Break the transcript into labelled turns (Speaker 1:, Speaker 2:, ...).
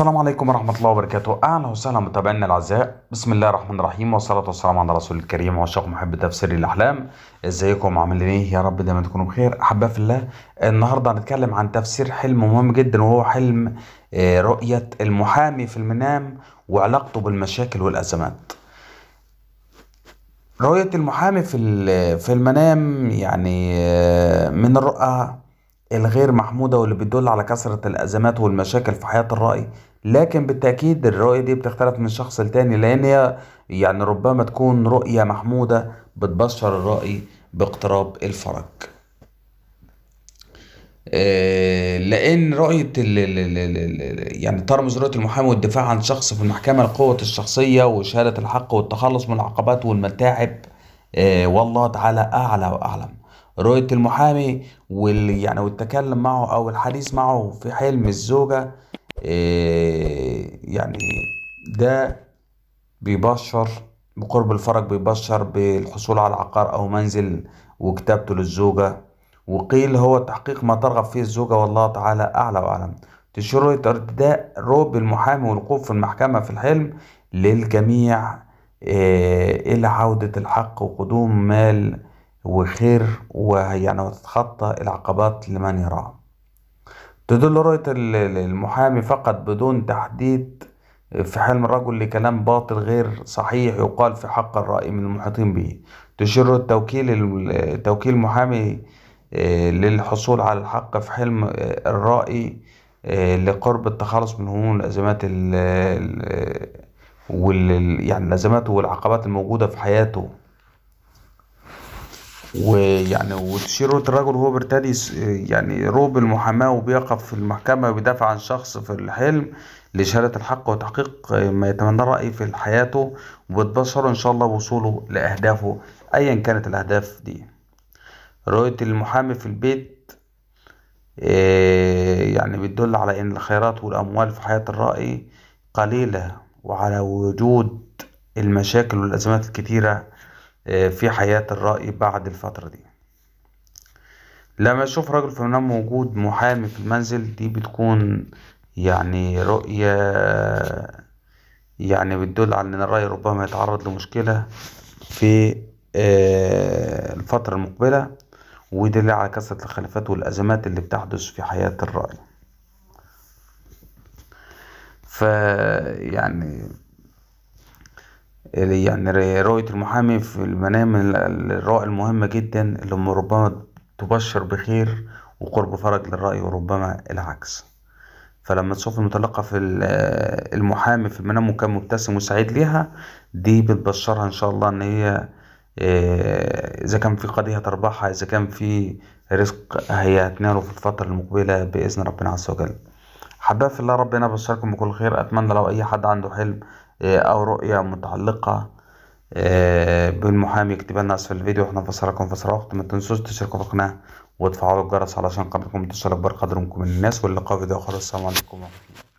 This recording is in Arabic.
Speaker 1: السلام عليكم ورحمة الله وبركاته أهلا وسهلا متابعينا الأعزاء بسم الله الرحمن الرحيم والصلاة والسلام على رسول الكريم وعشاق محب تفسير الأحلام ازيكم عاملين ايه يا رب دايما تكونوا بخير أحباء في الله النهاردة هنتكلم عن تفسير حلم مهم جدا وهو حلم آه، رؤية المحامي في المنام وعلاقته بالمشاكل والأزمات رؤية المحامي في في المنام يعني آه، من الرؤى الغير محمودة واللي بتدل على كثرة الأزمات والمشاكل في حياة الرأي لكن بالتأكيد الرؤية دي بتختلف من شخص لتاني لأن هي يعني ربما تكون رؤية محمودة بتبشر الرأي باقتراب الفرج آه، لان رؤيه يعني ترمز رؤيه المحامي والدفاع عن شخص في المحكمه لقوه الشخصيه وشهاده الحق والتخلص من العقبات والمتاعب آه، والله تعالى اعلى واعلم رؤية المحامي وال يعني والتكلم معه أو الحديث معه في حلم الزوجة آه، يعني ده بيبشر بقرب الفرج بيبشر بالحصول على عقار أو منزل وكتابته للزوجة وقيل هو تحقيق ما ترغب فيه الزوجة والله تعالى أعلى وأعلم تشير ارتداء روب المحامي والوقوف في المحكمة في الحلم للجميع آه، إلى عودة الحق وقدوم مال وخير ويعني وتتخطى العقبات لمن يراها تدل رؤية المحامي فقط بدون تحديد آه، في حلم الرجل لكلام باطل غير صحيح يقال في حق الرأي من المحيطين به تشير التوكيل توكيل المحامي آه، للحصول على الحق في حلم آه، الرأي لقرب التخلص من هموم الأزمات وال يعني الأزمات والعقبات الموجودة في حياته ويعني وتشير الرجل وهو بيرتدي يعني روب المحاماة وبيقف في المحكمة وبيدافع عن شخص في الحلم لشهاده الحق وتحقيق ما يتمناه الرأي في حياته وبتبشر إن شاء الله بوصوله لأهدافه أيا كانت الأهداف دي رؤية المحامي في البيت آه، يعني بتدل على إن الخيرات والأموال في حياة الرأي قليلة وعلى وجود المشاكل والأزمات الكتيرة آه، في حياة الرأي بعد الفترة دي لما أشوف رجل في المنام موجود محامي في المنزل دي بتكون يعني رؤية يعني بتدل على ان الرأي ربما يتعرض لمشكلة في آه، الفترة المقبلة ويدل على كثرة الخلافات والأزمات اللي بتحدث في حياة الرأي فيعني يعني رؤية المحامي في المنام الرائع المهمة جدا اللي ربما تبشر بخير وقرب فرج للرأي وربما العكس فلما تشوف المتلقى في المحامي في المنام وكان مبتسم وسعيد ليها دي بتبشرها ان شاء الله ان هي آه، اذا كان في قضية تربحها اذا كان في رزق هي هتناله في الفترة المقبلة بإذن ربنا عز وجل حبايب في الله ربنا بشركم بكل خير اتمنى لو اي حد عنده حلم آه، او رؤية متعلقة آه، بالمحامي اكتبها لنا اسفل الفيديو احنا نفسركم فسرة وقت ما تنسوش تشتركوا في القناة وتفعلوا الجرس علشان قناتكم تصل اخبار قدركم من الناس واللقاء في فيديو اخر السلام عليكم ورحمة الله